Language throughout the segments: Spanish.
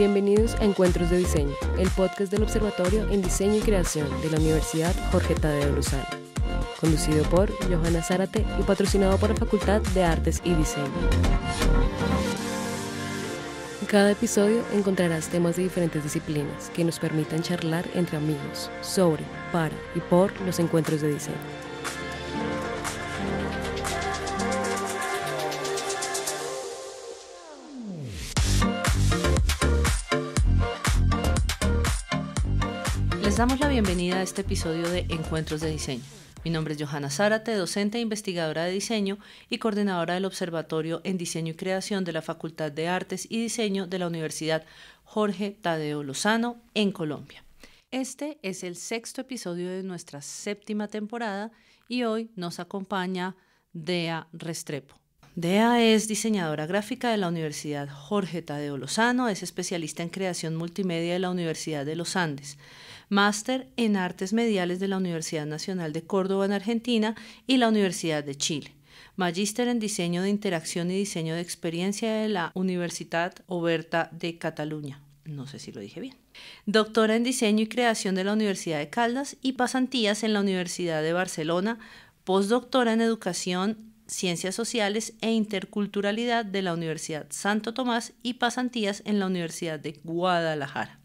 Bienvenidos a Encuentros de Diseño, el podcast del Observatorio en Diseño y Creación de la Universidad Jorge Tadeo Luzano, conducido por Johanna Zárate y patrocinado por la Facultad de Artes y Diseño. En cada episodio encontrarás temas de diferentes disciplinas que nos permitan charlar entre amigos sobre, para y por los encuentros de diseño. damos la bienvenida a este episodio de Encuentros de Diseño. Mi nombre es Johanna Zárate, docente e investigadora de diseño y coordinadora del Observatorio en Diseño y Creación de la Facultad de Artes y Diseño de la Universidad Jorge Tadeo Lozano en Colombia. Este es el sexto episodio de nuestra séptima temporada y hoy nos acompaña Dea Restrepo. Dea es diseñadora gráfica de la Universidad Jorge Tadeo Lozano, es especialista en creación multimedia de la Universidad de los Andes máster en Artes Mediales de la Universidad Nacional de Córdoba en Argentina y la Universidad de Chile. Magíster en Diseño de Interacción y Diseño de Experiencia de la Universidad Oberta de Cataluña. No sé si lo dije bien. Doctora en Diseño y Creación de la Universidad de Caldas y pasantías en la Universidad de Barcelona. Postdoctora en Educación, Ciencias Sociales e Interculturalidad de la Universidad Santo Tomás y pasantías en la Universidad de Guadalajara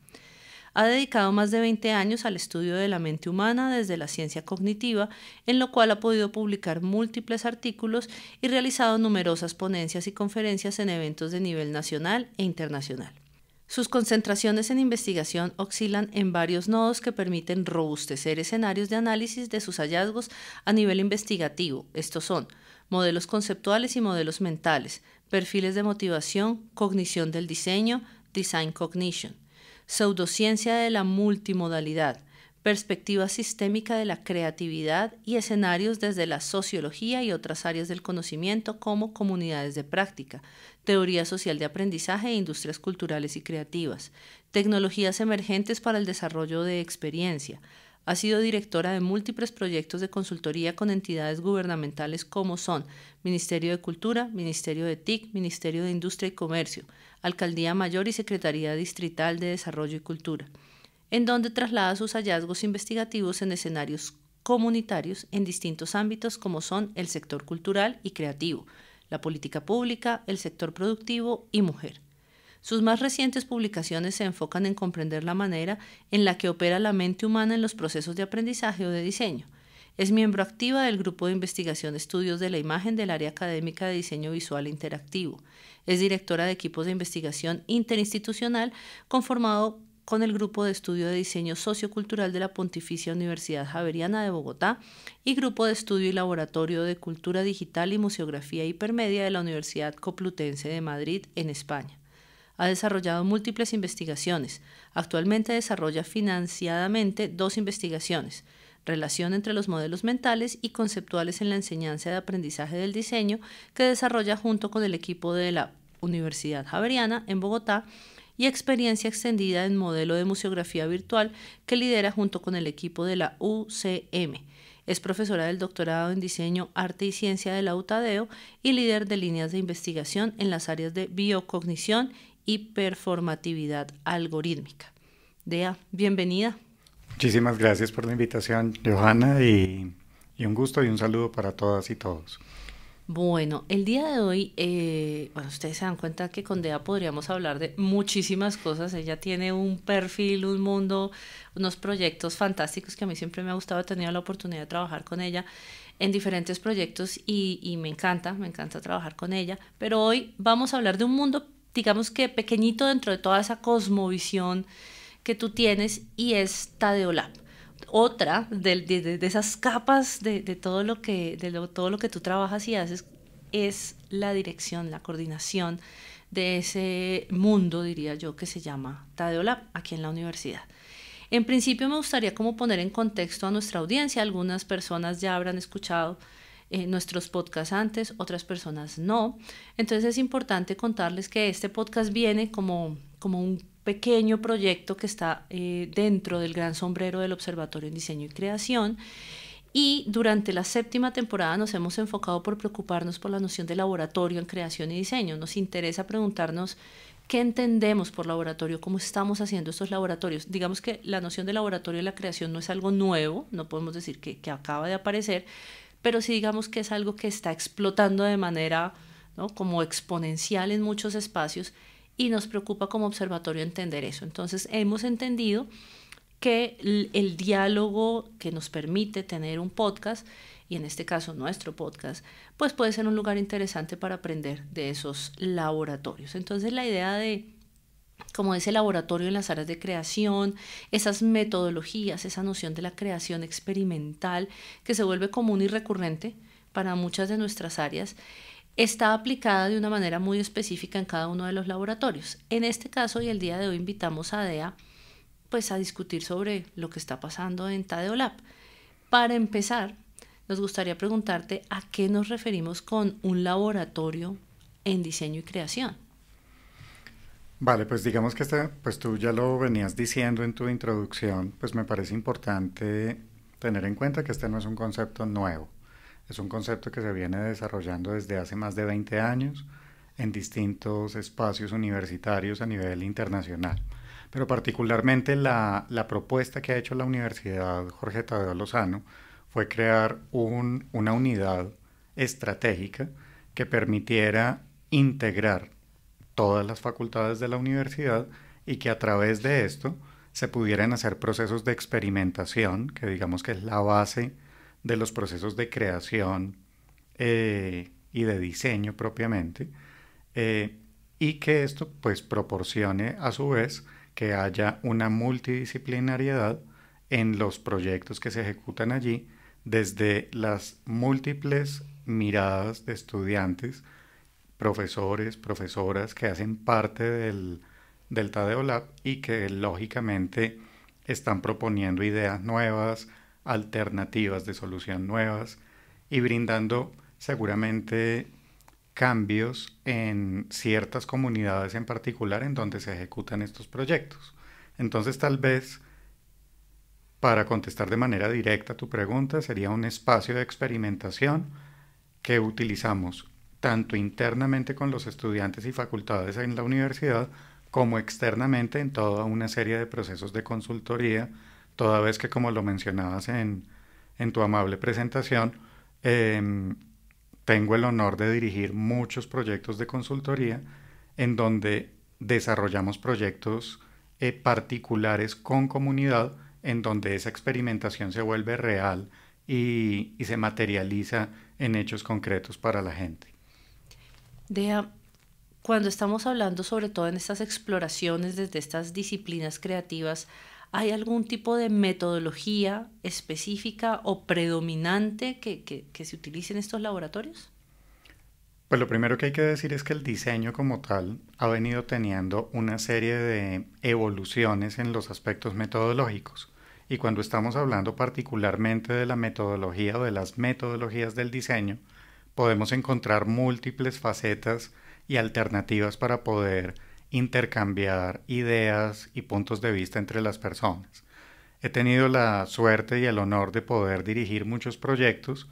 ha dedicado más de 20 años al estudio de la mente humana desde la ciencia cognitiva, en lo cual ha podido publicar múltiples artículos y realizado numerosas ponencias y conferencias en eventos de nivel nacional e internacional. Sus concentraciones en investigación oscilan en varios nodos que permiten robustecer escenarios de análisis de sus hallazgos a nivel investigativo. Estos son modelos conceptuales y modelos mentales, perfiles de motivación, cognición del diseño, design cognition, pseudociencia de la multimodalidad, perspectiva sistémica de la creatividad y escenarios desde la sociología y otras áreas del conocimiento como comunidades de práctica, teoría social de aprendizaje e industrias culturales y creativas, tecnologías emergentes para el desarrollo de experiencia, ha sido directora de múltiples proyectos de consultoría con entidades gubernamentales como son Ministerio de Cultura, Ministerio de TIC, Ministerio de Industria y Comercio, Alcaldía Mayor y Secretaría Distrital de Desarrollo y Cultura, en donde traslada sus hallazgos investigativos en escenarios comunitarios en distintos ámbitos como son el sector cultural y creativo, la política pública, el sector productivo y mujer. Sus más recientes publicaciones se enfocan en comprender la manera en la que opera la mente humana en los procesos de aprendizaje o de diseño. Es miembro activa del grupo de investigación Estudios de la Imagen del área académica de Diseño Visual Interactivo. Es directora de equipos de investigación interinstitucional conformado con el Grupo de Estudio de Diseño Sociocultural de la Pontificia Universidad Javeriana de Bogotá y Grupo de Estudio y Laboratorio de Cultura Digital y Museografía Hipermedia de la Universidad Complutense de Madrid en España ha desarrollado múltiples investigaciones. Actualmente desarrolla financiadamente dos investigaciones, relación entre los modelos mentales y conceptuales en la enseñanza de aprendizaje del diseño, que desarrolla junto con el equipo de la Universidad Javeriana en Bogotá, y experiencia extendida en modelo de museografía virtual que lidera junto con el equipo de la UCM. Es profesora del doctorado en diseño, arte y ciencia de la UTADEO y líder de líneas de investigación en las áreas de biocognición y performatividad algorítmica. Dea, bienvenida. Muchísimas gracias por la invitación, Johanna, y, un gusto y un saludo para todas y todos. Bueno, el día de hoy, eh, bueno, ustedes se dan cuenta que con Dea podríamos hablar de muchísimas cosas. Ella tiene un perfil, un mundo, unos proyectos fantásticos que a mí siempre me ha gustado. He tenido la oportunidad de trabajar con ella en diferentes proyectos y me encanta, me encanta trabajar con ella. Pero hoy vamos a hablar de un mundo digamos que pequeñito dentro de toda esa cosmovisión que tú tienes y es Tadeolab. Otra de, esas capas de, todo lo que, todo lo que tú trabajas y haces es la dirección, la coordinación de ese mundo, diría yo, que se llama Tadeolab aquí en la universidad. En principio me gustaría como poner en contexto a nuestra audiencia, algunas personas ya habrán escuchado eh, nuestros podcasts antes, otras personas no. Entonces es importante contarles que este podcast viene como, como un pequeño proyecto que está eh, dentro del gran sombrero del Observatorio en Diseño y Creación. Y durante la séptima temporada nos hemos enfocado por preocuparnos por la noción de laboratorio en creación y diseño. Nos interesa preguntarnos qué entendemos por laboratorio, cómo estamos haciendo estos laboratorios. Digamos que la noción de laboratorio y la creación no es algo nuevo, no podemos decir que, que acaba de aparecer, pero si digamos que es algo que está explotando de manera como exponencial en muchos espacios y nos preocupa como observatorio entender eso. Entonces hemos entendido que el, diálogo que nos permite tener un podcast, y en este caso nuestro podcast, pues puede ser un lugar interesante para aprender de esos laboratorios. Entonces la idea de como ese laboratorio en las áreas de creación, esas metodologías, esa noción de la creación experimental que se vuelve común y recurrente para muchas de nuestras áreas, está aplicada de una manera muy específica en cada uno de los laboratorios. En este caso y el día de hoy invitamos a DEA pues a discutir sobre lo que está pasando en Tadeo Lab. Para empezar, nos gustaría preguntarte a qué nos referimos con un laboratorio en diseño y creación. Vale, pues digamos que este, pues tú ya lo venías diciendo en tu introducción, pues me parece importante tener en cuenta que este no es un concepto nuevo, es un concepto que se viene desarrollando desde hace más de 20 años en distintos espacios universitarios a nivel internacional. Pero particularmente la, propuesta que ha hecho la Universidad Jorge Tadeo Lozano fue crear una unidad estratégica que permitiera integrar todas las facultades de la universidad y que a través de esto se pudieran hacer procesos de experimentación, que digamos que es la base de los procesos de creación eh, y de diseño propiamente, eh, y que esto pues proporcione a su vez que haya una multidisciplinariedad en los proyectos que se ejecutan allí desde las múltiples miradas de estudiantes profesores, profesoras que hacen parte del, Delta Tadeo Lab y que lógicamente están proponiendo ideas nuevas, alternativas de solución nuevas y brindando seguramente cambios en ciertas comunidades en particular en donde se ejecutan estos proyectos. Entonces tal vez para contestar de manera directa tu pregunta sería un espacio de experimentación que utilizamos tanto internamente con los estudiantes y facultades en la universidad como externamente en toda una serie de procesos de consultoría, toda vez que, como lo mencionabas en, tu amable presentación, em, tengo el honor de dirigir muchos proyectos de consultoría en donde desarrollamos proyectos eh, particulares con comunidad, en donde esa experimentación se vuelve real y se materializa en hechos concretos para la gente. Dea, ah, cuando estamos hablando sobre todo en estas exploraciones desde estas disciplinas creativas, ¿hay algún tipo de metodología específica o predominante que, que se utilice en estos laboratorios? Pues lo primero que hay que decir es que el diseño como tal ha venido teniendo una serie de evoluciones en los aspectos metodológicos. Y cuando estamos hablando particularmente de la metodología o de las metodologías del diseño, podemos encontrar múltiples facetas y alternativas para poder intercambiar ideas y puntos de vista entre las personas. He tenido la suerte y el honor de poder dirigir muchos proyectos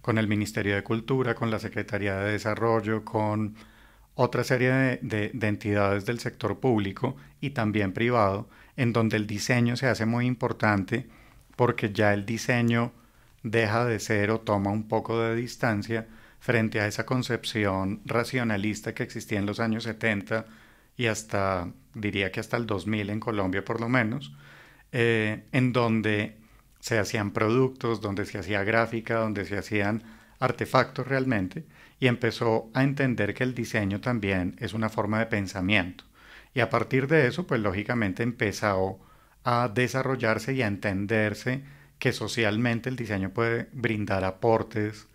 con el Ministerio de Cultura, con la Secretaría de Desarrollo, con otra serie de, entidades del sector público y también privado, en donde el diseño se hace muy importante porque ya el diseño deja de ser o toma un poco de distancia frente a esa concepción racionalista que existía en los años 70 y hasta, diría que hasta el 2000 en Colombia por lo menos, eh, en donde se hacían productos, donde se hacía gráfica, donde se hacían artefactos realmente, y empezó a entender que el diseño también es una forma de pensamiento. Y a partir de eso, pues lógicamente empezó a desarrollarse y a entenderse que socialmente el diseño puede brindar aportes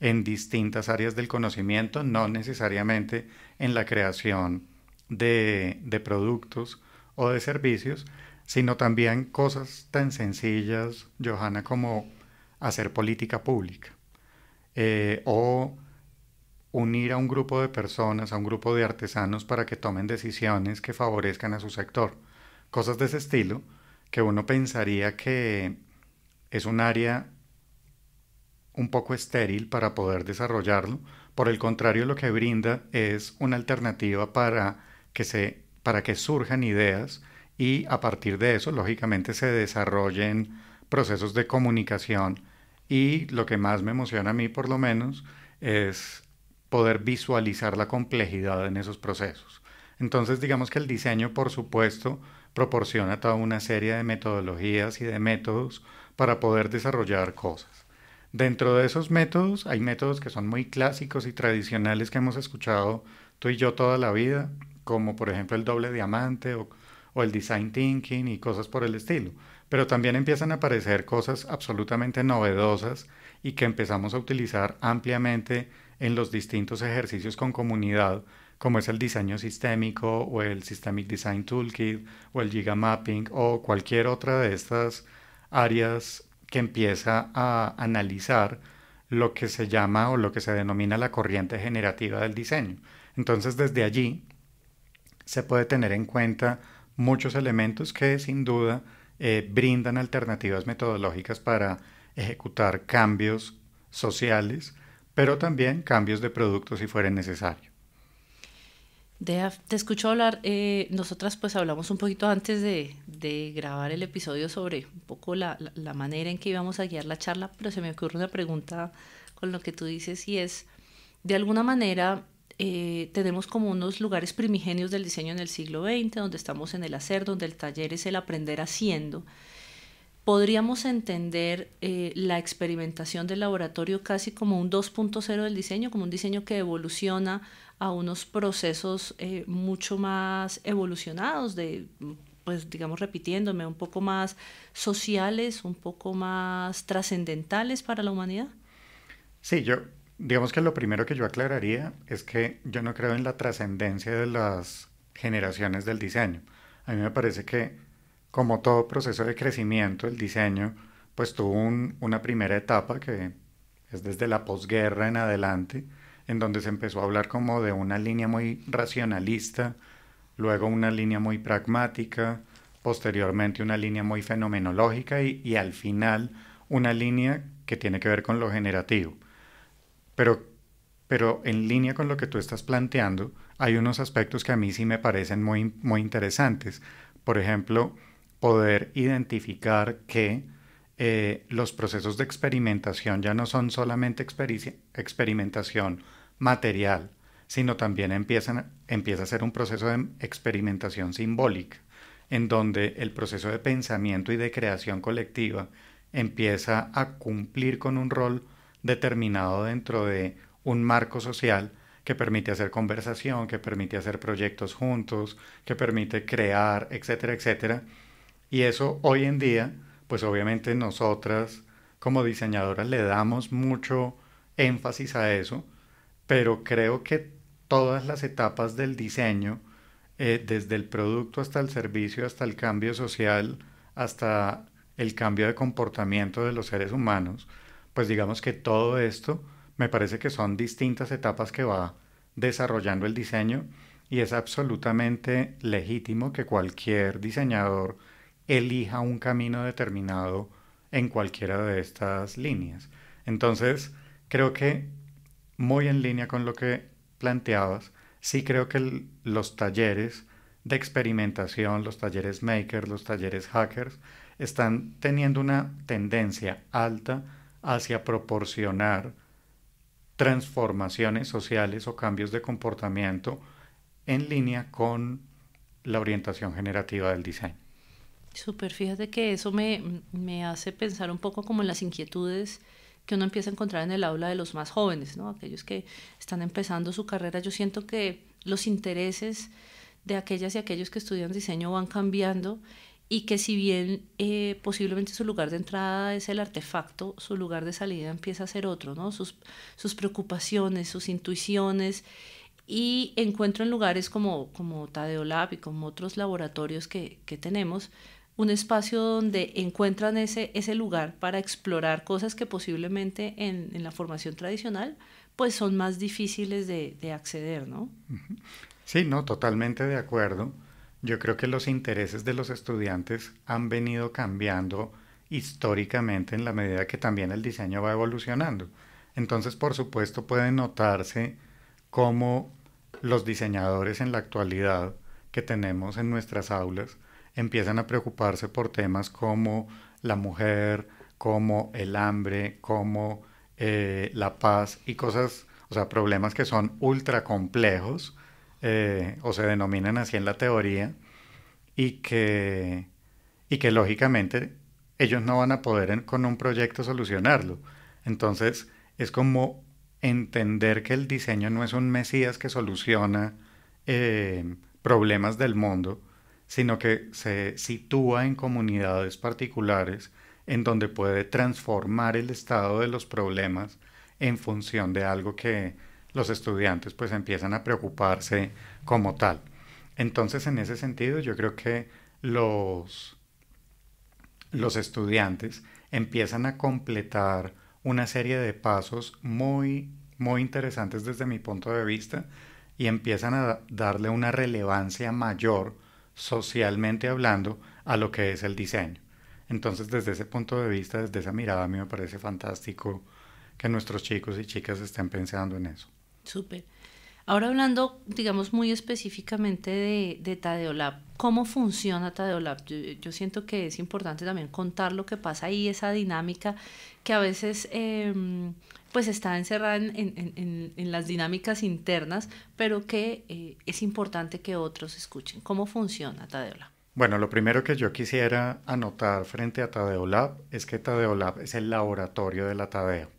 en distintas áreas del conocimiento, no necesariamente en la creación de, de productos o de servicios, sino también cosas tan sencillas, Johanna, como hacer política pública eh, o unir a un grupo de personas, a un grupo de artesanos para que tomen decisiones que favorezcan a su sector. Cosas de ese estilo que uno pensaría que es un área un poco estéril para poder desarrollarlo. Por el contrario, lo que brinda es una alternativa para que, para que surjan ideas y a partir de eso, lógicamente, se desarrollen procesos de comunicación. Y lo que más me emociona a mí, por lo menos, es poder visualizar la complejidad en esos procesos. Entonces, digamos que el diseño, por supuesto, proporciona toda una serie de metodologías y de métodos para poder desarrollar cosas. Dentro de esos métodos hay métodos que son muy clásicos y tradicionales que hemos escuchado tú y yo toda la vida, como por ejemplo el doble diamante o, el design thinking y cosas por el estilo. Pero también empiezan a aparecer cosas absolutamente novedosas y que empezamos a utilizar ampliamente en los distintos ejercicios con comunidad, como es el diseño sistémico o el Systemic Design Toolkit o el mapping o cualquier otra de estas áreas que empieza a analizar lo que se llama o lo que se denomina la corriente generativa del diseño. Entonces desde allí se puede tener en cuenta muchos elementos que sin duda eh, brindan alternativas metodológicas para ejecutar cambios sociales, pero también cambios de productos si fuera necesario. Dea, te escucho hablar, eh, nosotras pues hablamos un poquito antes de, de, grabar el episodio sobre un poco la, la, manera en que íbamos a guiar la charla, pero se me ocurre una pregunta con lo que tú dices y es, de alguna manera eh, tenemos como unos lugares primigenios del diseño en el siglo XX, donde estamos en el hacer, donde el taller es el aprender haciendo podríamos entender eh, la experimentación del laboratorio casi como un 2.0 del diseño, como un diseño que evoluciona a unos procesos eh, mucho más evolucionados, de, pues digamos repitiéndome, un poco más sociales, un poco más trascendentales para la humanidad. Sí, yo digamos que lo primero que yo aclararía es que yo no creo en la trascendencia de las generaciones del diseño. A mí me parece que como todo proceso de crecimiento, el diseño pues tuvo una primera etapa que es desde la posguerra en adelante, en donde se empezó a hablar como de una línea muy racionalista, luego una línea muy pragmática, posteriormente una línea muy fenomenológica y, al final una línea que tiene que ver con lo generativo. Pero, pero en línea con lo que tú estás planteando, hay unos aspectos que a mí sí me parecen muy, muy interesantes. Por ejemplo, poder identificar que eh, los procesos de experimentación ya no son solamente experimentación material, sino también empieza a ser un proceso de experimentación simbólica, en donde el proceso de pensamiento y de creación colectiva empieza a cumplir con un rol determinado dentro de un marco social que permite hacer conversación, que permite hacer proyectos juntos, que permite crear, etcétera, etcétera, y eso hoy en día, pues obviamente nosotras como diseñadoras le damos mucho énfasis a eso, pero creo que todas las etapas del diseño, eh, desde el producto hasta el servicio, hasta el cambio social, hasta el cambio de comportamiento de los seres humanos, pues digamos que todo esto me parece que son distintas etapas que va desarrollando el diseño y es absolutamente legítimo que cualquier diseñador elija un camino determinado en cualquiera de estas líneas. Entonces, creo que muy en línea con lo que planteabas, sí creo que los talleres de experimentación, los talleres makers, los talleres hackers, están teniendo una tendencia alta hacia proporcionar transformaciones sociales o cambios de comportamiento en línea con la orientación generativa del diseño. Súper, fíjate que eso me, hace pensar un poco como en las inquietudes que uno empieza a encontrar en el aula de los más jóvenes, ¿no? Aquellos que están empezando su carrera. Yo siento que los intereses de aquellas y aquellos que estudian diseño van cambiando y que si bien eh, posiblemente su lugar de entrada es el artefacto, su lugar de salida empieza a ser otro, ¿no? Sus, preocupaciones, sus intuiciones y encuentro en lugares como, como Tadeo Lab y como otros laboratorios que tenemos, un espacio donde encuentran ese, ese lugar para explorar cosas que posiblemente en, la formación tradicional pues son más difíciles de, de, acceder, ¿no? Sí, no, totalmente de acuerdo. Yo creo que los intereses de los estudiantes han venido cambiando históricamente en la medida que también el diseño va evolucionando. Entonces, por supuesto, puede notarse cómo los diseñadores en la actualidad que tenemos en nuestras aulas empiezan a preocuparse por temas como la mujer, como el hambre, como eh, la paz y cosas, o sea, problemas que son ultra complejos eh, o se denominan así en la teoría y que, y que lógicamente ellos no van a poder con un proyecto solucionarlo. Entonces es como entender que el diseño no es un Mesías que soluciona eh, problemas del mundo, sino que se sitúa en comunidades particulares en donde puede transformar el estado de los problemas en función de algo que los estudiantes pues empiezan a preocuparse como tal. Entonces en ese sentido yo creo que los, los estudiantes empiezan a completar una serie de pasos muy, muy interesantes desde mi punto de vista y empiezan a darle una relevancia mayor socialmente hablando a lo que es el diseño. Entonces, desde ese punto de vista, desde esa mirada, a mí me parece fantástico que nuestros chicos y chicas estén pensando en eso. Súper. Ahora hablando, digamos, muy específicamente de, de Tadeo ¿cómo funciona Tadeo Yo, siento que es importante también contar lo que pasa ahí, esa dinámica que a veces... Em, pues está encerrada en, las dinámicas internas, pero que eh, es importante que otros escuchen. ¿Cómo funciona Tadeo Bueno, lo primero que yo quisiera anotar frente a Tadeo Lab es que Tadeo Lab es el laboratorio de la Tadeo.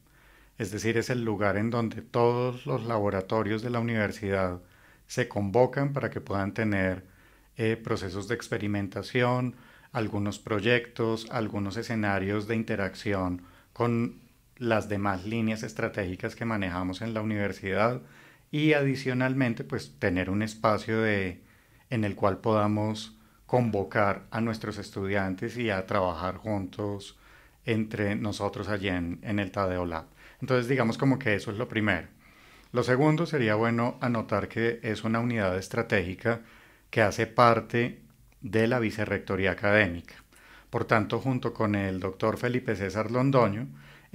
Es decir, es el lugar en donde todos los laboratorios de la universidad se convocan para que puedan tener eh, procesos de experimentación, algunos proyectos, algunos escenarios de interacción con las demás líneas estratégicas que manejamos en la universidad y adicionalmente pues tener un espacio de, en el cual podamos convocar a nuestros estudiantes y a trabajar juntos entre nosotros allí en, en el Tadeo Lab. Entonces digamos como que eso es lo primero. Lo segundo sería bueno anotar que es una unidad estratégica que hace parte de la Vicerrectoría Académica. Por tanto, junto con el doctor Felipe César Londoño,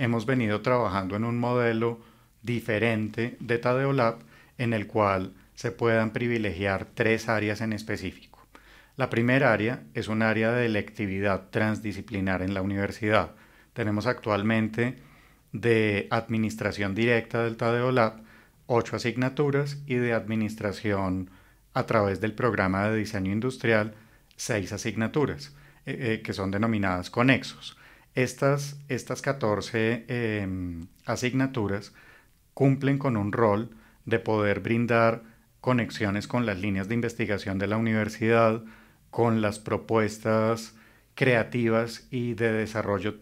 hemos venido trabajando en un modelo diferente de Tadeo Lab en el cual se puedan privilegiar tres áreas en específico. La primera área es un área de electividad transdisciplinar en la universidad. Tenemos actualmente de administración directa del Tadeo Lab ocho asignaturas y de administración a través del programa de diseño industrial seis asignaturas eh, eh, que son denominadas conexos. Estas, 14 em, asignaturas cumplen con un rol de poder brindar conexiones con las líneas de investigación de la universidad, con las propuestas creativas y de desarrollo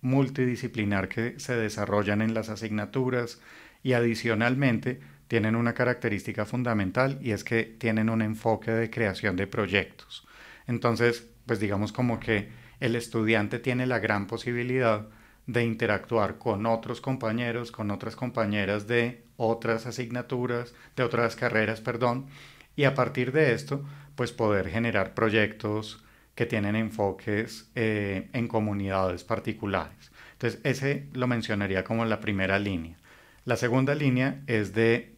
multidisciplinar que se desarrollan en las asignaturas y adicionalmente tienen una característica fundamental y es que tienen un enfoque de creación de proyectos. Entonces, pues digamos como que el estudiante tiene la gran posibilidad de interactuar con otros compañeros, con otras compañeras de otras asignaturas, de otras carreras, perdón, y a partir de esto, pues poder generar proyectos que tienen enfoques eh, en comunidades particulares. Entonces, ese lo mencionaría como la primera línea. La segunda línea es de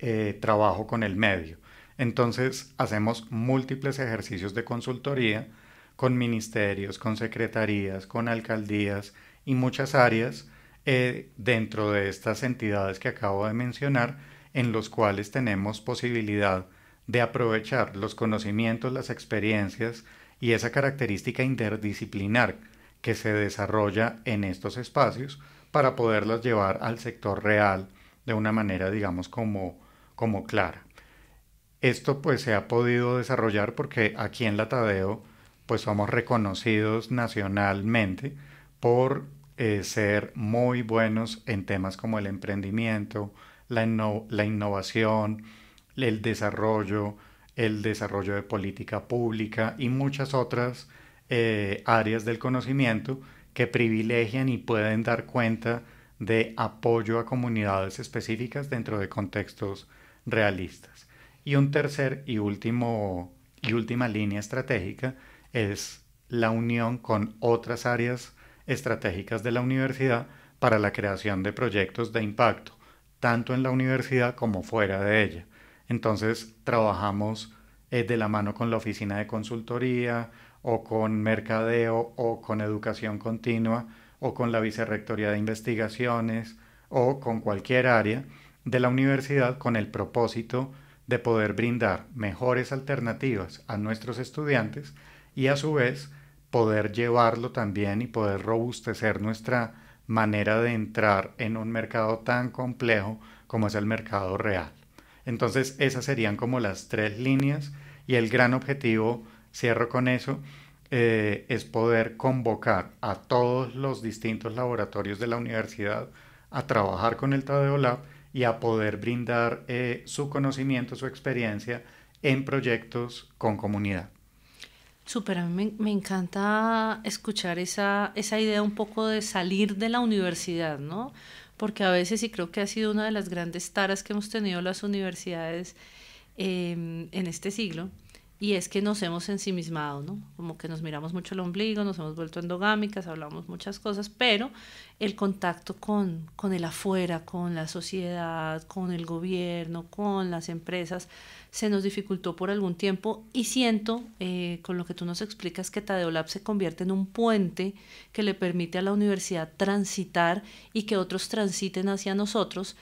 eh, trabajo con el medio. Entonces, hacemos múltiples ejercicios de consultoría, con ministerios, con secretarías, con alcaldías y muchas áreas eh, dentro de estas entidades que acabo de mencionar, en los cuales tenemos posibilidad de aprovechar los conocimientos, las experiencias y esa característica interdisciplinar que se desarrolla en estos espacios para poderlas llevar al sector real de una manera, digamos, como, como clara. Esto pues se ha podido desarrollar porque aquí en la Tadeo pues somos reconocidos nacionalmente por eh, ser muy buenos en temas como el emprendimiento, la, innovación, el desarrollo, el desarrollo de política pública y muchas otras eh, áreas del conocimiento que privilegian y pueden dar cuenta de apoyo a comunidades específicas dentro de contextos realistas. Y un tercer y último y última línea estratégica es la unión con otras áreas estratégicas de la universidad para la creación de proyectos de impacto, tanto en la universidad como fuera de ella. Entonces trabajamos eh, de la mano con la oficina de consultoría o con mercadeo o con educación continua o con la vicerrectoría de investigaciones o con cualquier área de la universidad con el propósito de poder brindar mejores alternativas a nuestros estudiantes y a su vez poder llevarlo también y poder robustecer nuestra manera de entrar en un mercado tan complejo como es el mercado real. Entonces esas serían como las tres líneas y el gran objetivo, cierro con eso, eh, es poder convocar a todos los distintos laboratorios de la universidad a trabajar con el Tadeo Lab y a poder brindar eh, su conocimiento, su experiencia en proyectos con comunidad. Súper, a mí me, encanta escuchar esa, esa idea un poco de salir de la universidad, ¿no? Porque a veces, y creo que ha sido una de las grandes taras que hemos tenido las universidades eh, en este siglo, y es que nos hemos ensimismado, ¿no? Como que nos miramos mucho el ombligo, nos hemos vuelto endogámicas, hablamos muchas cosas, pero el contacto con, el afuera, con la sociedad, con el gobierno, con las empresas, se nos dificultó por algún tiempo y siento, eh, con lo que tú nos explicas, que Tadeolab se convierte en un puente que le permite a la universidad transitar y que otros transiten hacia nosotros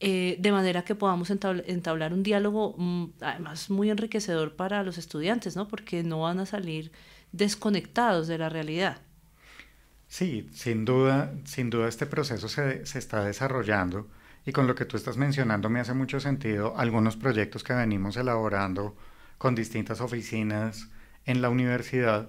eh, de manera que podamos entablar un diálogo mm, además muy enriquecedor para los estudiantes, ¿no? Porque no van a salir desconectados de la realidad. Sí, sin duda, este proceso se está desarrollando y con lo que tú estás mencionando me hace mucho sentido algunos proyectos que venimos elaborando con distintas oficinas en la universidad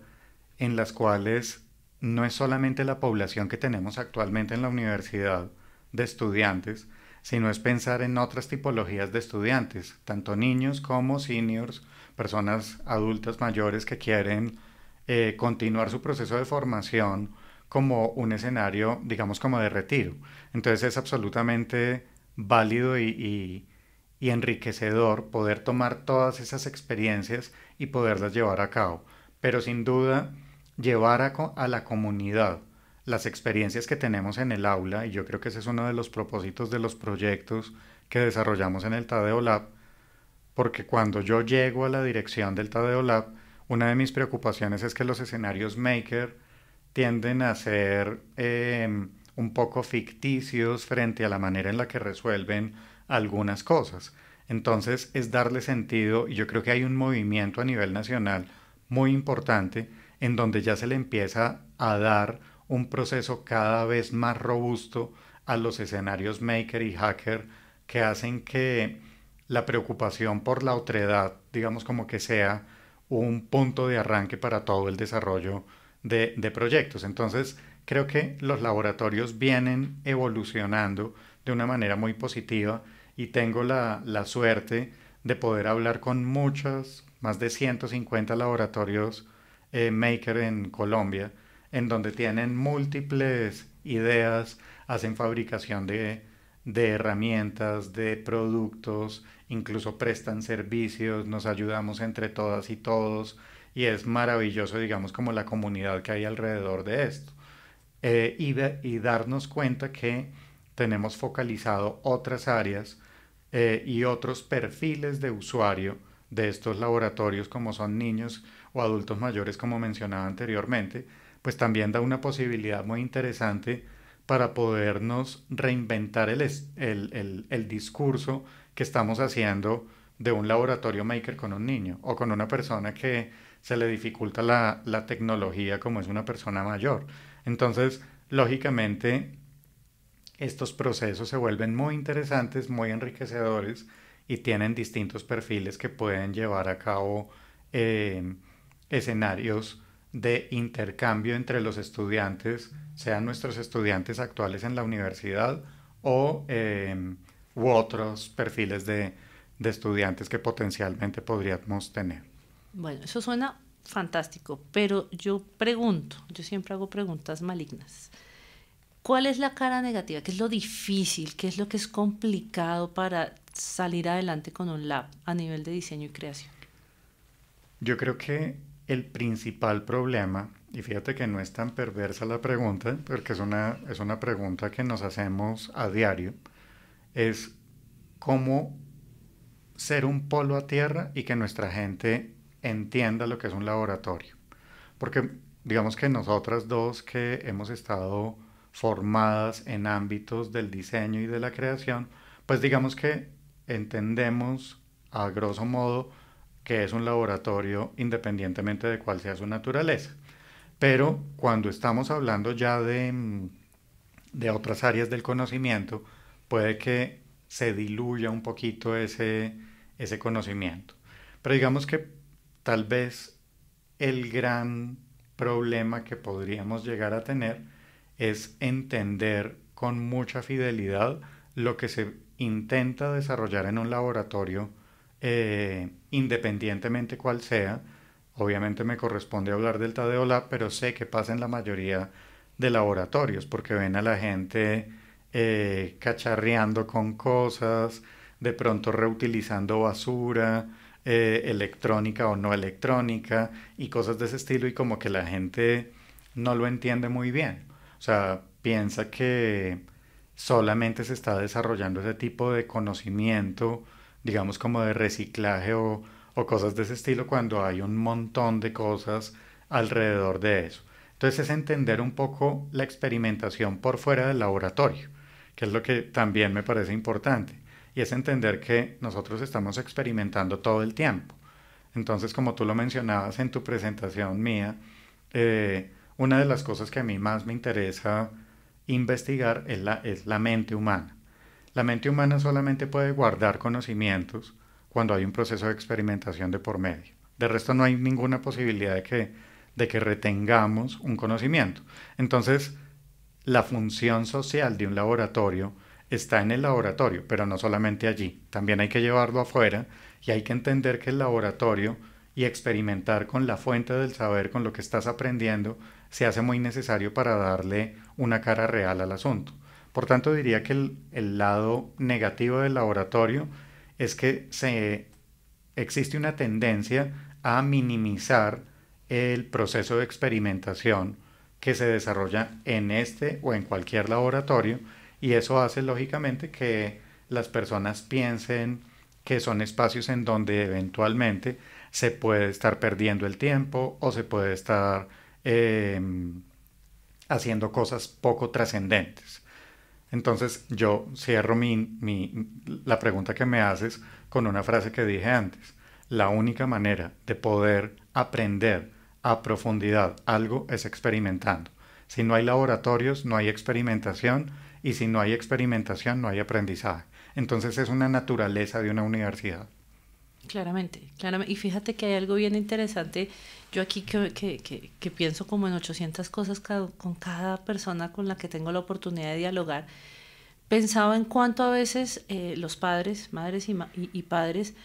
en las cuales no es solamente la población que tenemos actualmente en la universidad de estudiantes, sino es pensar en otras tipologías de estudiantes, tanto niños como seniors, personas adultas mayores que quieren eh, continuar su proceso de formación como un escenario, digamos, como de retiro. Entonces es absolutamente válido y, enriquecedor poder tomar todas esas experiencias y poderlas llevar a cabo. Pero sin duda, llevar a la comunidad las experiencias que tenemos en el aula, y yo creo que ese es uno de los propósitos de los proyectos que desarrollamos en el Tadeo Lab, porque cuando yo llego a la dirección del Tadeo Lab, una de mis preocupaciones es que los escenarios maker tienden a ser eh, un poco ficticios frente a la manera en la que resuelven algunas cosas. Entonces es darle sentido y yo creo que hay un movimiento a nivel nacional muy importante en donde ya se le empieza a dar un proceso cada vez más robusto a los escenarios maker y hacker que hacen que la preocupación por la otredad, digamos como que sea un punto de arranque para todo el desarrollo de, proyectos. Entonces, creo que los laboratorios vienen evolucionando de una manera muy positiva y tengo la, suerte de poder hablar con muchas, más de 150 laboratorios eh, maker en Colombia en donde tienen múltiples ideas, hacen fabricación de, herramientas, de productos, incluso prestan servicios, nos ayudamos entre todas y todos y es maravilloso, digamos, como la comunidad que hay alrededor de esto. Eh, y, darnos cuenta que tenemos focalizado otras áreas eh, y otros perfiles de usuario de estos laboratorios, como son niños o adultos mayores, como mencionaba anteriormente, pues también da una posibilidad muy interesante para podernos reinventar el, discurso que estamos haciendo de un laboratorio maker con un niño o con una persona que se le dificulta la, tecnología como es una persona mayor. Entonces, lógicamente, estos procesos se vuelven muy interesantes, muy enriquecedores y tienen distintos perfiles que pueden llevar a cabo eh, escenarios de intercambio entre los estudiantes, sean nuestros estudiantes actuales en la universidad o em, u otros perfiles de, de estudiantes que potencialmente podríamos tener. Bueno, eso suena fantástico, pero yo pregunto, yo siempre hago preguntas malignas. ¿Cuál es la cara negativa? ¿Qué es lo difícil? ¿Qué es lo que es complicado para salir adelante con un lab a nivel de diseño y creación? Yo creo que el principal problema, y fíjate que no es tan perversa la pregunta, porque es una, es una pregunta que nos hacemos a diario, es cómo ser un polo a tierra y que nuestra gente entienda lo que es un laboratorio. Porque digamos que nosotras dos que hemos estado formadas en ámbitos del diseño y de la creación, pues digamos que entendemos a grosso modo que es un laboratorio independientemente de cuál sea su naturaleza. Pero cuando estamos hablando ya mm, de, otras áreas del conocimiento, puede que se diluya un poquito ese, ese conocimiento. Pero digamos que tal vez el gran problema que podríamos llegar a tener es entender con mucha fidelidad lo que se intenta desarrollar en un laboratorio eh, independientemente cuál sea. Obviamente me corresponde hablar del Tadeo pero sé que pasa en la mayoría de laboratorios, porque ven a la gente eh, cacharreando con cosas, de pronto reutilizando basura, eh, electrónica o no electrónica, y cosas de ese estilo, y como que la gente no lo entiende muy bien. O sea, piensa que solamente se está desarrollando ese tipo de conocimiento digamos, como de reciclaje o, cosas de ese estilo cuando hay un montón de cosas alrededor de eso. Entonces es entender un poco la experimentación por fuera del laboratorio, que es lo que también me parece importante, y es entender que nosotros estamos experimentando todo el tiempo. Entonces, como tú lo mencionabas en tu presentación mía, eh, una de las cosas que a mí más me interesa investigar es la, es la mente humana. La mente humana solamente puede guardar conocimientos cuando hay un proceso de experimentación de por medio. De resto no hay ninguna posibilidad de que, de que retengamos un conocimiento. Entonces, la función social de un laboratorio está en el laboratorio, pero no solamente allí. También hay que llevarlo afuera y hay que entender que el laboratorio y experimentar con la fuente del saber, con lo que estás aprendiendo, se hace muy necesario para darle una cara real al asunto. Por tanto, diría que el, lado negativo del laboratorio es que existe una tendencia a minimizar el proceso de experimentación que se desarrolla en este o en cualquier laboratorio y eso hace lógicamente que las personas piensen que son espacios en donde eventualmente se puede estar perdiendo el tiempo o se puede estar em, haciendo cosas poco trascendentes. Entonces yo cierro la pregunta que me haces con una frase que dije antes. La única manera de poder aprender a profundidad algo es experimentando. Si no hay laboratorios, no hay experimentación y si no hay experimentación, no hay aprendizaje. Entonces es una naturaleza de una universidad. Claramente, claramente. Y fíjate que hay algo bien interesante. Yo aquí que, pienso como en 800 cosas con cada persona con la que tengo la oportunidad de dialogar, pensaba en cuánto a veces eh, los padres, madres y, y, y padres,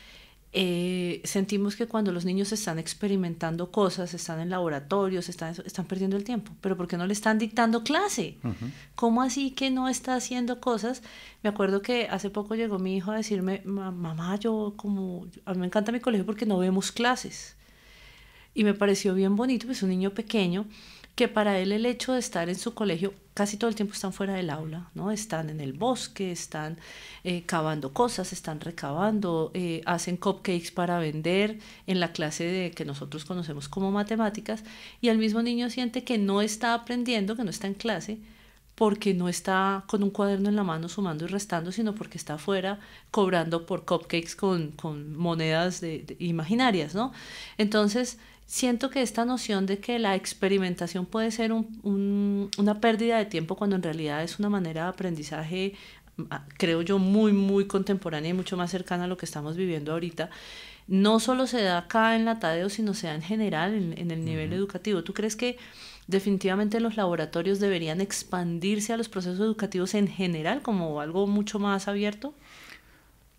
eh, sentimos que cuando los niños están experimentando cosas, están en laboratorios, están, están perdiendo el tiempo, pero ¿por qué no le están dictando clase? ¿Cómo así que no está haciendo cosas? Me acuerdo que hace poco llegó mi hijo a decirme, mamá, yo como, a mí me encanta mi colegio porque no vemos clases. Y me pareció bien bonito, es pues, un niño pequeño, que para él el hecho de estar en su colegio, casi todo el tiempo están fuera del aula, ¿no? Están en el bosque, están eh, cavando cosas, están recabando, eh, hacen cupcakes para vender en la clase de, que nosotros conocemos como matemáticas, y el mismo niño siente que no está aprendiendo, que no está en clase, porque no está con un cuaderno en la mano sumando y restando, sino porque está afuera cobrando por cupcakes con, monedas imaginarias, ¿no? Entonces, siento que esta noción de que la experimentación puede ser una pérdida de tiempo cuando en realidad es una manera de aprendizaje, ah, creo yo, muy, muy contemporánea y mucho más cercana a lo que estamos viviendo ahorita, no solo se da acá en la Tadeo, sino se da en general en, el nivel educativo. ¿Tú crees que definitivamente los laboratorios deberían expandirse a los procesos educativos en general como algo mucho más abierto?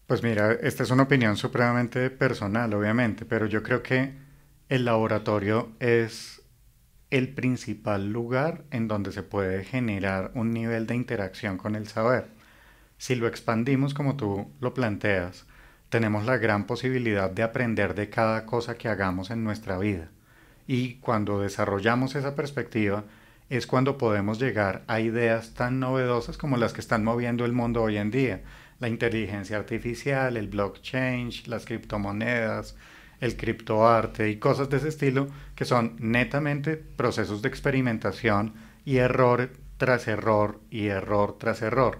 Pues mira, esta es una opinión supremamente personal, obviamente, pero yo creo que el laboratorio es el principal lugar en donde se puede generar un nivel de interacción con el saber. Si lo expandimos como tú lo planteas, tenemos la gran posibilidad de aprender de cada cosa que hagamos en nuestra vida. Y cuando desarrollamos esa perspectiva, es cuando podemos llegar a ideas tan novedosas como las que están moviendo el mundo hoy en día. La inteligencia artificial, el blockchain, las criptomonedas, el criptoarte y cosas de ese estilo, que son netamente procesos de experimentación y error tras error y error tras error.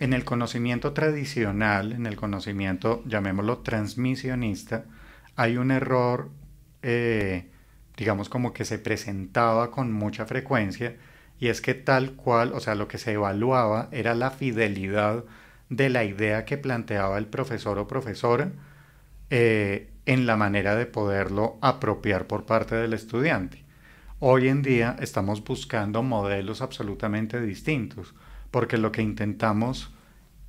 En el conocimiento tradicional, en el conocimiento, llamémoslo transmisionista, hay un error, eh, digamos como que se presentaba con mucha frecuencia, y es que tal cual, o sea, lo que se evaluaba era la fidelidad de la idea que planteaba el profesor o profesora eh, en la manera de poderlo apropiar por parte del estudiante. Hoy en día estamos buscando modelos absolutamente distintos, porque lo que intentamos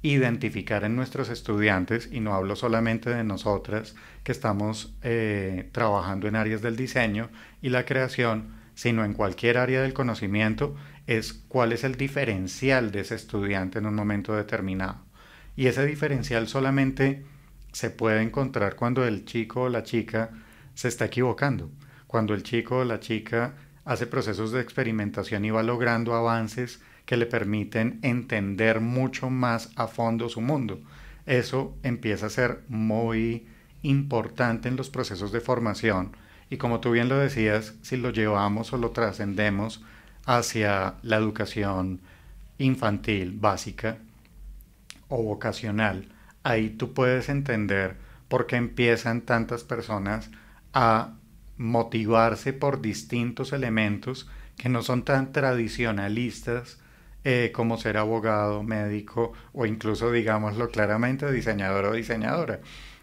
identificar en nuestros estudiantes, y no hablo solamente de nosotras que estamos eh, trabajando en áreas del diseño y la creación, sino en cualquier área del conocimiento, es cuál es el diferencial de ese estudiante en un momento determinado. Y ese diferencial solamente se puede encontrar cuando el chico o la chica se está equivocando, cuando el chico o la chica hace procesos de experimentación y va logrando avances que le permiten entender mucho más a fondo su mundo. Eso empieza a ser muy importante en los procesos de formación y como tú bien lo decías, si lo llevamos o lo trascendemos hacia la educación infantil básica o vocacional, ahí tú puedes entender por qué empiezan tantas personas a motivarse por distintos elementos que no son tan tradicionalistas eh, como ser abogado, médico o incluso, digámoslo claramente, diseñador o diseñadora.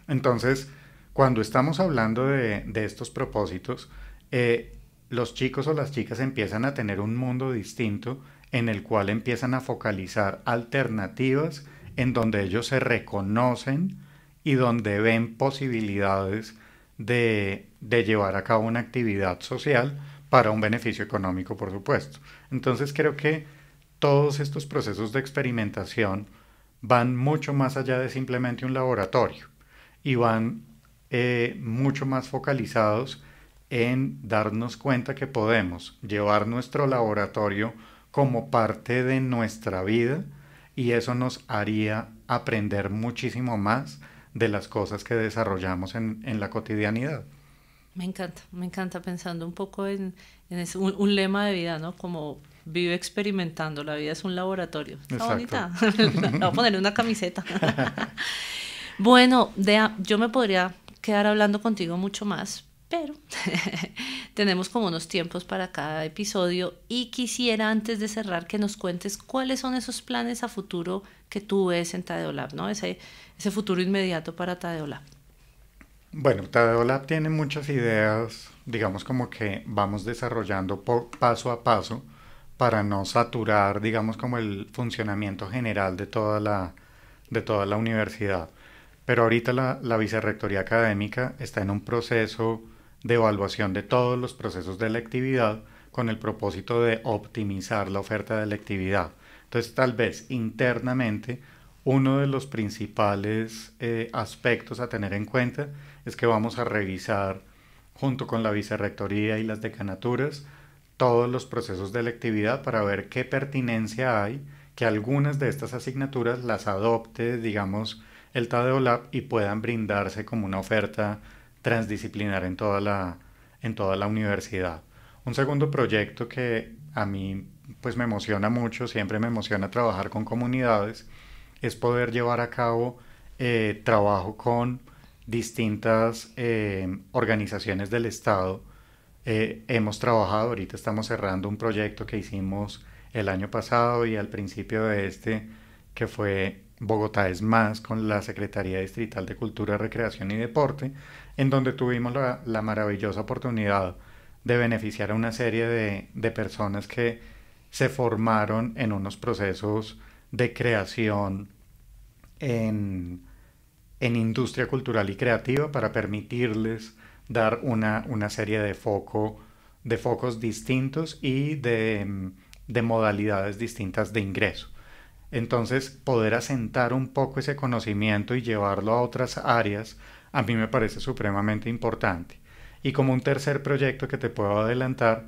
Entonces, cuando estamos hablando de, estos propósitos, eh, los chicos o las chicas empiezan a tener un mundo distinto en el cual empiezan a focalizar alternativas en donde ellos se reconocen y donde ven posibilidades de, llevar a cabo una actividad social para un beneficio económico, por supuesto. Entonces creo que todos estos procesos de experimentación van mucho más allá de simplemente un laboratorio y van eh, mucho más focalizados en darnos cuenta que podemos llevar nuestro laboratorio como parte de nuestra vida y eso nos haría aprender muchísimo más de las cosas que desarrollamos en, la cotidianidad. Me encanta, me encanta pensando un poco en, un, lema de vida, ¿no? Como vive experimentando, la vida es un laboratorio. Está bonita. voy a ponerle una camiseta. bueno, Dea, yo me podría quedar hablando contigo mucho más, pero tenemos como unos tiempos para cada episodio y quisiera antes de cerrar que nos cuentes cuáles son esos planes a futuro que tú ves en TadeoLab, ¿no? Ese, futuro inmediato para TadeoLab. Bueno, TadeoLab tiene muchas ideas, digamos como que vamos desarrollando paso a paso para no saturar, digamos como el funcionamiento general de toda la, de toda la universidad. Pero ahorita la, la vicerrectoría académica está en un proceso de evaluación de todos los procesos de electividad con el propósito de optimizar la oferta de electividad. Entonces, tal vez internamente, uno de los principales eh, aspectos a tener en cuenta es que vamos a revisar, junto con la vicerrectoría y las decanaturas, todos los procesos de electividad para ver qué pertinencia hay, que algunas de estas asignaturas las adopte, digamos, el Tadeo Lab y puedan brindarse como una oferta transdisciplinar en toda la, en toda la universidad. Un segundo proyecto que a mí pues me emociona mucho, siempre me emociona trabajar con comunidades, es poder llevar a cabo eh, trabajo con distintas eh, organizaciones del Estado. Eh, hemos trabajado, ahorita estamos cerrando un proyecto que hicimos el año pasado y al principio de este que fue Bogotá es más con la Secretaría Distrital de Cultura, Recreación y Deporte, en donde tuvimos la, maravillosa oportunidad de beneficiar a una serie de, personas que se formaron en unos procesos de creación en, industria cultural y creativa para permitirles dar una, una serie de, foco, de focos distintos y de, de modalidades distintas de ingreso. Entonces, poder asentar un poco ese conocimiento y llevarlo a otras áreas, a mí me parece supremamente importante. Y como un tercer proyecto que te puedo adelantar,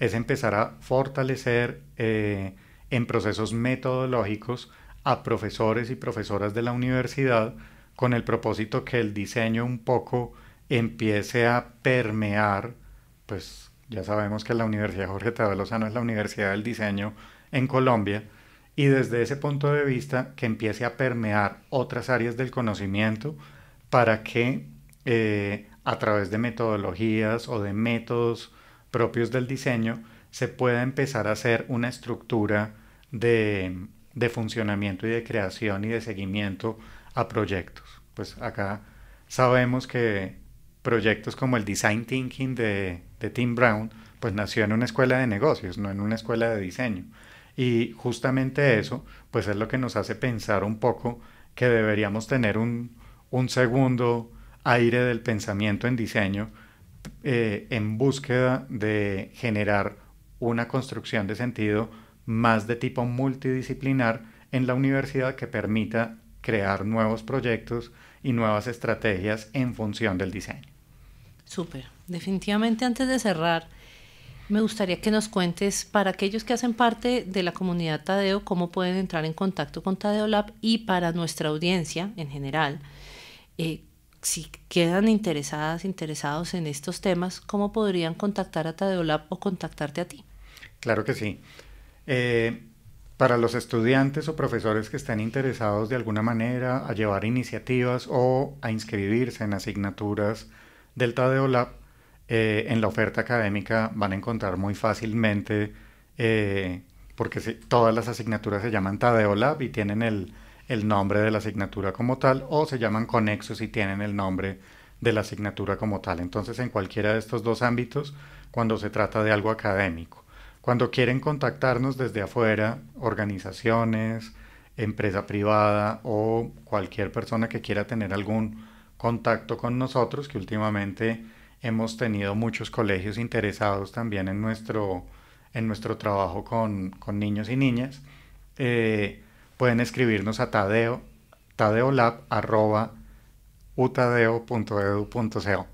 es empezar a fortalecer eh, en procesos metodológicos a profesores y profesoras de la universidad con el propósito que el diseño un poco empiece a permear, pues ya sabemos que la Universidad Jorge Lozano es la Universidad del Diseño en Colombia, y desde ese punto de vista que empiece a permear otras áreas del conocimiento para que eh, a través de metodologías o de métodos propios del diseño se pueda empezar a hacer una estructura de, funcionamiento y de creación y de seguimiento a proyectos. Pues acá sabemos que proyectos como el Design Thinking de, de Tim Brown, pues nació en una escuela de negocios, no en una escuela de diseño. Y justamente eso, pues es lo que nos hace pensar un poco que deberíamos tener un, segundo aire del pensamiento en diseño eh, en búsqueda de generar una construcción de sentido más de tipo multidisciplinar en la universidad que permita crear nuevos proyectos y nuevas estrategias en función del diseño. Súper. Definitivamente antes de cerrar, me gustaría que nos cuentes para aquellos que hacen parte de la comunidad Tadeo cómo pueden entrar en contacto con Tadeo Lab y para nuestra audiencia en general, eh, si quedan interesadas, interesados en estos temas, cómo podrían contactar a Tadeo Lab o contactarte a ti. Claro que sí. Eh, para los estudiantes o profesores que estén interesados de alguna manera a llevar iniciativas o a inscribirse en asignaturas del Tadeo Lab, eh, en la oferta académica van a encontrar muy fácilmente, eh, porque todas las asignaturas se llaman Tadeo Lab y tienen el, el, nombre de la asignatura como tal, o se llaman Conexos y tienen el nombre de la asignatura como tal. Entonces, en cualquiera de estos dos ámbitos, cuando se trata de algo académico, cuando quieren contactarnos desde afuera, organizaciones, empresa privada o cualquier persona que quiera tener algún contacto con nosotros, que últimamente hemos tenido muchos colegios interesados también en nuestro, en nuestro trabajo con, niños y niñas. Eh, pueden escribirnos a tadeo, tadeolab.utadeo.edu.co.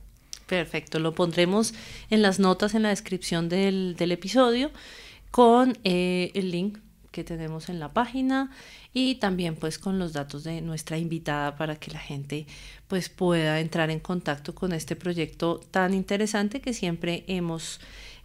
Perfecto, lo pondremos en las notas en la descripción del, episodio con eh, el link que tenemos en la página y también pues con los datos de nuestra invitada para que la gente pues pueda entrar en contacto con este proyecto tan interesante que siempre hemos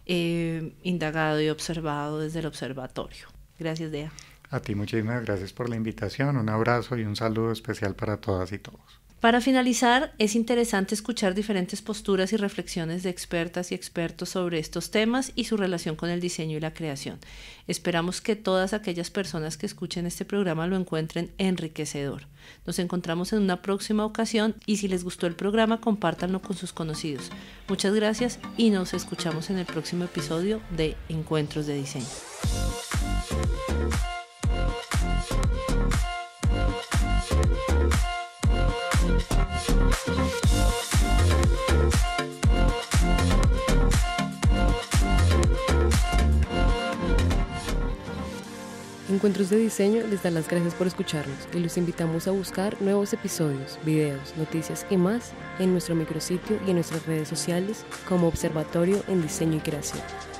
eh, indagado y observado desde el observatorio. Gracias, Dea. A ti muchísimas gracias por la invitación, un abrazo y un saludo especial para todas y todos. Para finalizar, es interesante escuchar diferentes posturas y reflexiones de expertas y expertos sobre estos temas y su relación con el diseño y la creación. Esperamos que todas aquellas personas que escuchen este programa lo encuentren enriquecedor. Nos encontramos en una próxima ocasión y si les gustó el programa, compártanlo con sus conocidos. Muchas gracias y nos escuchamos en el próximo episodio de Encuentros de Diseño. Encuentros de Diseño les da las gracias por escucharnos y los invitamos a buscar nuevos episodios, videos, noticias y más en nuestro micrositio y en nuestras redes sociales como Observatorio en Diseño y Creación.